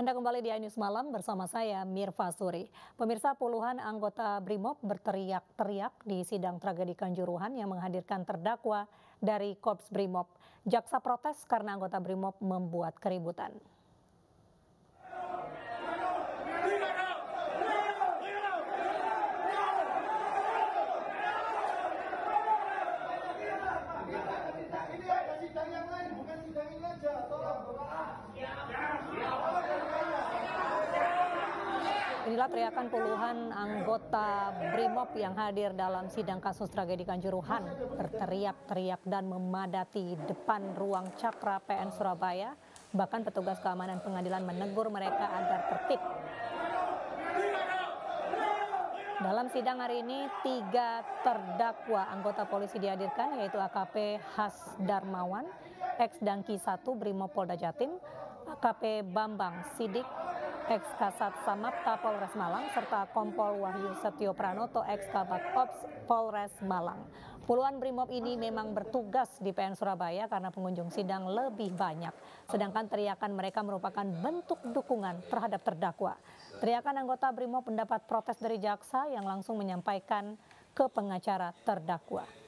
Anda kembali di iNews Malam bersama saya Mirfa Suri. Pemirsa puluhan anggota BRIMOB berteriak-teriak di sidang tragedi Kanjuruhan yang menghadirkan terdakwa dari Korps BRIMOB. Jaksa protes karena anggota BRIMOB membuat keributan. Inilah teriakan puluhan anggota BRIMOB yang hadir dalam sidang kasus tragedi Kanjuruhan berteriak-teriak dan memadati depan ruang Cakra PN Surabaya. Bahkan petugas keamanan pengadilan menegur mereka agar tertib. Dalam sidang hari ini, tiga terdakwa anggota polisi dihadirkan, yaitu AKP Has Darmawan, ex Danki 1 polda Jatim, AKP Bambang Sidik, ex Kasat Samapta Polres Malang serta Kompol Wahyu Setio Pranoto ex Kabak Ops Polres Malang. Puluhan brimob ini memang bertugas di PN Surabaya karena pengunjung sidang lebih banyak. Sedangkan teriakan mereka merupakan bentuk dukungan terhadap terdakwa. Teriakan anggota brimob mendapat protes dari jaksa yang langsung menyampaikan ke pengacara terdakwa.